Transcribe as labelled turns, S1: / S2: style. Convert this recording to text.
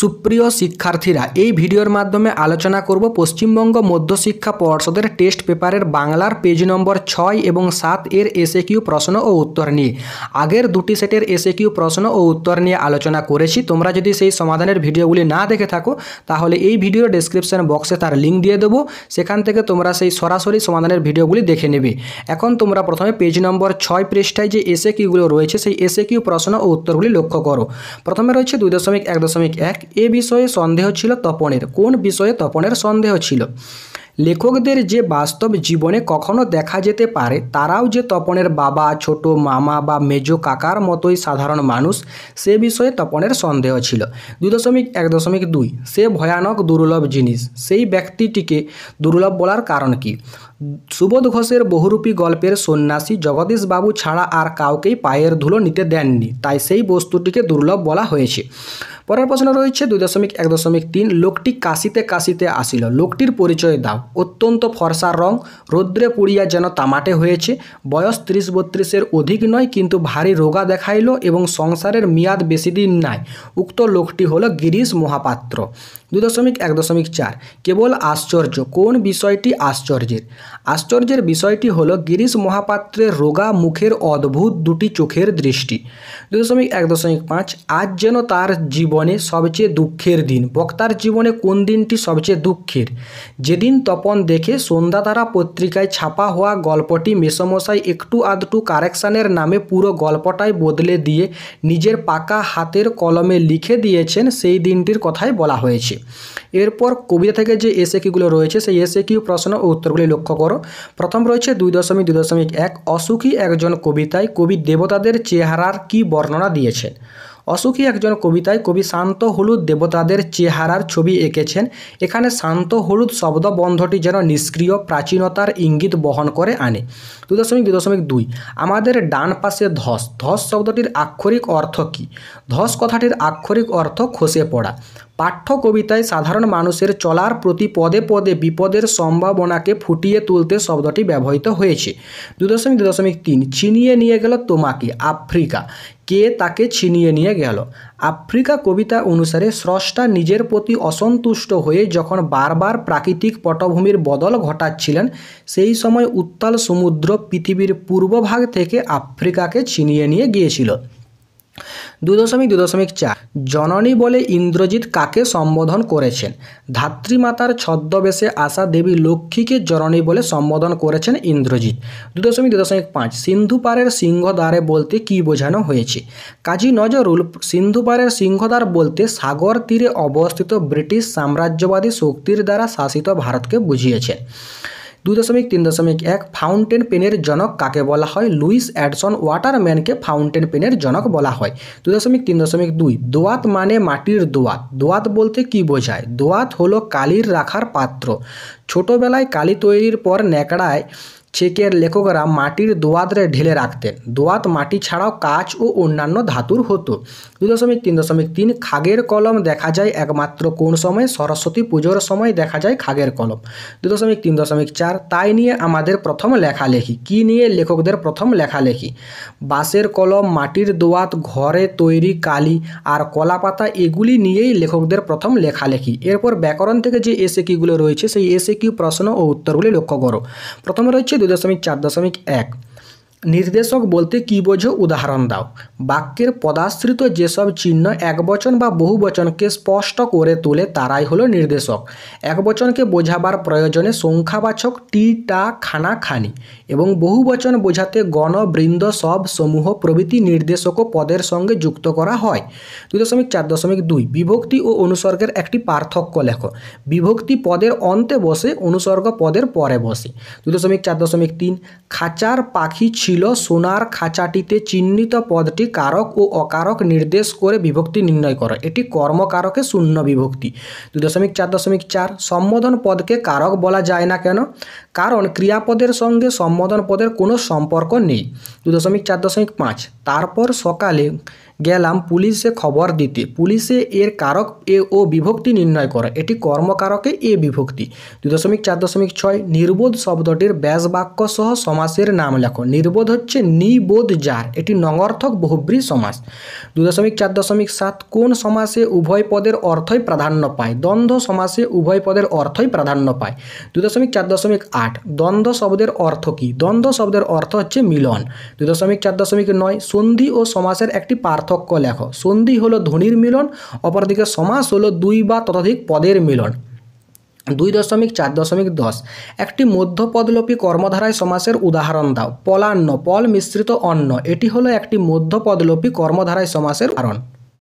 S1: সুপ্রিয় শিক্ষার্থীরা এই ভিডিওর মাধ্যমে আলোচনা করব পশ্চিমবঙ্গ মধ্যশিক্ষা পর্ষদের টেস্ট পেপারের বাংলার পেজ নম্বর ছয় এবং সাত এর এসে কিউ প্রশ্ন ও উত্তর নিয়ে আগের দুটি সেটের এসে কিউ প্রশ্ন ও উত্তর নিয়ে আলোচনা করেছি তোমরা যদি সেই সমাধানের ভিডিওগুলি না দেখে থাকো তাহলে এই ভিডিও ডেসক্রিপশন বক্সে তার লিঙ্ক দিয়ে দেবো সেখান থেকে তোমরা সেই সরাসরি সমাধানের ভিডিওগুলি দেখে নেবে এখন তোমরা প্রথমে পেজ নম্বর ছয় পৃষ্ঠায় যে এসে কিউগুলো রয়েছে সেই এসে কিউ প্রশ্ন ও উত্তরগুলি লক্ষ্য করো প্রথমে রয়েছে দুই দশমিক এক দশমিক এক এ বিষয়ে সন্দেহ ছিল তপনের কোন বিষয়ে তপনের সন্দেহ ছিল লেখকদের যে বাস্তব জীবনে কখনো দেখা যেতে পারে তারাও যে তপনের বাবা ছোট মামা বা মেজ কাকার মতোই সাধারণ মানুষ সে বিষয়ে তপনের সন্দেহ ছিল দুই দশমিক এক দশমিক দুই সে ভয়ানক দুর্লভ জিনিস সেই ব্যক্তিটিকে দুর্লভ বলার কারণ কি সুবোধ ঘোষের বহুরূপী গল্পের সন্ন্যাসী জগদীশবাবু ছাড়া আর কাউকেই পায়ের ধুলো নিতে দেননি তাই সেই বস্তুটিকে দুর্লভ বলা হয়েছে পরের প্রশ্ন রয়েছে দুই দশমিক এক দশমিক তিন লোকটি কাশিতে কাশিতে আসিল লোকটির পরিচয় দাও অত্যন্ত ফর্সা রং রৌদ্রে পুড়িয়া যেন তামাটে হয়েছে বয়স ত্রিশ বত্রিশের অধিক নয় কিন্তু ভারী রোগা দেখাইল এবং সংসারের মেয়াদ বেশি দিন নাই উক্ত লোকটি হল গিরিশ মহাপাত্র দুই দশমিক এক দশমিক চার কেবল আশ্চর্য কোন বিষয়টি আশ্চর্যের আশ্চর্যের বিষয়টি হল গিরিশ মহাপাত্রের রোগা মুখের অদ্ভুত দুটি চোখের দৃষ্টি দুই দশমিক এক দশমিক পাঁচ আজ যেন তার জীবন জীবনে সবচেয়ে দুঃখের দিন বক্তার জীবনে কোন দিনটি সবচেয়ে দুঃখের যেদিন তপন দেখে সন্ধ্যাধারা পত্রিকায় ছাপা হওয়া গল্পটি মেসমশাই একটু আধটু কারেকশানের নামে পুরো গল্পটাই বদলে দিয়ে নিজের পাকা হাতের কলমে লিখে দিয়েছেন সেই দিনটির কথাই বলা হয়েছে এরপর কবিতা থেকে যে এসে কিগুলো রয়েছে সেই এসে কিউ প্রশ্ন ও উত্তরগুলি লক্ষ্য করো প্রথম রয়েছে দুই দশমিক দুই দশমিক এক অসুখী একজন কবিতায় কবি দেবতাদের চেহারার কি বর্ণনা দিয়েছেন অসুখী একজন কবিতায় কবি শান্ত হলুদ দেবতাদের চেহারার ছবি এঁকেছেন এখানে শান্ত হলুদ শব্দ বন্ধটি যেন নিষ্ক্রিয় প্রাচীনতার ইঙ্গিত বহন করে আনে দু দশমিক দু দশমিক দুই আমাদের ডান পাশে ধস ধস শব্দটির আক্ষরিক অর্থ কী ধস কথাটির আক্ষরিক অর্থ খসে পড়া পাঠ্য কবিতায় সাধারণ মানুষের চলার প্রতি পদে পদে বিপদের সম্ভাবনাকে ফুটিয়ে তুলতে শব্দটি ব্যবহৃত হয়েছে দু দশমিক দু দশমিক তিন ছিনিয়ে নিয়ে গেল তোমাকে আফ্রিকা কে তাকে ছিনিয়ে নিয়ে গেল আফ্রিকা কবিতা অনুসারে স্রষ্টা নিজের প্রতি অসন্তুষ্ট হয়ে যখন বারবার প্রাকৃতিক পটভূমির বদল ঘটাচ্ছিলেন সেই সময় উত্তাল সমুদ্র পৃথিবীর পূর্বভাগ থেকে আফ্রিকাকে ছিনিয়ে নিয়ে গিয়েছিল দু দশমিক দু দশমিক চার জননী বলে ইন্দ্রজিৎ কাকে সম্বোধন করেছেন ধাত্রীমাতার ছদ্মবেশে আসা দেবী লক্ষ্মীকে জননী বলে সম্বোধন করেছেন ইন্দ্রজিৎ দু দশমিক দু দশমিক পাঁচ সিন্ধুপারের সিংহদ্বারে বলতে কি বোঝানো হয়েছে কাজী নজরুল সিন্ধুপারের সিংহদ্বার বলতে সাগর তীরে অবস্থিত ব্রিটিশ সাম্রাজ্যবাদী শক্তির দ্বারা শাসিত ভারতকে বুঝিয়েছেন দুই দশমিক তিন দশমিক এক ফাউন্টেন পেনের জনক কাকে বলা হয় লুইস অ্যাডসন ওয়াটারম্যানকে ফাউন্টেন পেনের জনক বলা হয় দুই দশমিক তিন দশমিক দুই দোয়াত মানে মাটির দোয়াত দোয়াত বলতে কি বোঝায় দোয়াত হলো কালির রাখার পাত্র ছোটোবেলায় কালি তৈরির পর ন্যাকড়ায় চেকের লেখকরা মাটির দোয়াতরে ঢেলে রাখতেন দোয়াত মাটি ছাড়াও কাচ ও অন্যান্য ধাতুর হতো দুই দশমিক তিন দশমিক তিন খাগের কলম দেখা যায় একমাত্র কোন সময় সরস্বতী পুজোর সময় দেখা যায় খাগের কলম দুই দশমিক তিন দশমিক চার তাই নিয়ে আমাদের প্রথম লেখালেখি কি নিয়ে লেখকদের প্রথম লেখালেখি বাঁশের কলম মাটির দোয়াত ঘরে তৈরি কালি আর কলাপাতা এগুলি নিয়েই লেখকদের প্রথম লেখালেখি এরপর ব্যাকরণ থেকে যে এসে কিগুলো রয়েছে সেই এসে কি প্রশ্ন ও উত্তরগুলি লক্ষ্য করো প্রথমে রয়েছে दो दशमिक चार दशमिक एक নির্দেশক বলতে কী বোঝো উদাহরণ দাও বাক্যের পদাশ্রিত যেসব চিহ্ন একবচন বা বহুবচনকে স্পষ্ট করে তোলে তারাই হলো নির্দেশক একবচনকে বোঝাবার প্রয়োজনে সংখ্যাবাচক টি টা খানা খানি এবং বহুবচন বোঝাতে গণ বৃন্দ সব সমূহ প্রভৃতি নির্দেশক পদের সঙ্গে যুক্ত করা হয় দুই দশমিক চার দশমিক দুই বিভক্তি ও অনুসর্গের একটি পার্থক্য লেখো বিভক্তি পদের অন্তে বসে অনুসর্গ পদের পরে বসে দুই দশমিক চার দশমিক তিন খাঁচার পাখি ছিল সোনার খাঁচাটিতে চিহ্নিত পদটি কারক ও অকারক নির্দেশ করে বিভক্তি নির্ণয় করে এটি কর্মকারকে শূন্য বিভক্তি দুই দশমিক চার দশমিক চার সম্বোধন পদকে কারক বলা যায় না কেন কারণ ক্রিয়াপদের সঙ্গে সম্বোধন পদের কোনো সম্পর্ক নেই দু দশমিক চার দশমিক পাঁচ তারপর সকালে গেলাম পুলিশে খবর দিতে পুলিশে এর কারক এ ও বিভক্তি নির্ণয় করা এটি কর্মকারকে এ বিভক্তি দু দশমিক চার দশমিক ছয় নির্বোধ শব্দটির ব্যাস বাক্য সহ সমাসের নাম লেখো নির্বোধ হচ্ছে নিবোধ যার এটি নগর্থক বহুব্রী সমাস দু দশমিক চার দশমিক সাত কোন সমাসে উভয় পদের অর্থই প্রাধান্য পায় দ্বন্দ্ব সমাসে উভয় পদের অর্থই প্রাধান্য পায় দু দশমিক চার দশমিক আট দ্বন্দ্ব শব্দের অর্থ কী দ্বন্দ্ব শব্দের অর্থ হচ্ছে মিলন দুই দশমিক চার দশমিক নয় সন্ধি ও সমাসের একটি পার্থক্য লেখ সন্ধি হলো ধ্বনির মিলন অপরদিকে সমাস হলো দুই বা ততোধিক পদের মিলন দুই দশমিক চার দশমিক দশ একটি মধ্যপদলোপী কর্মধারায় সমাসের উদাহরণ দাও পলান্ন পল মিশ্রিত অন্ন এটি হলো একটি মধ্যপদলোপী কর্মধারায় সমাসের কারণ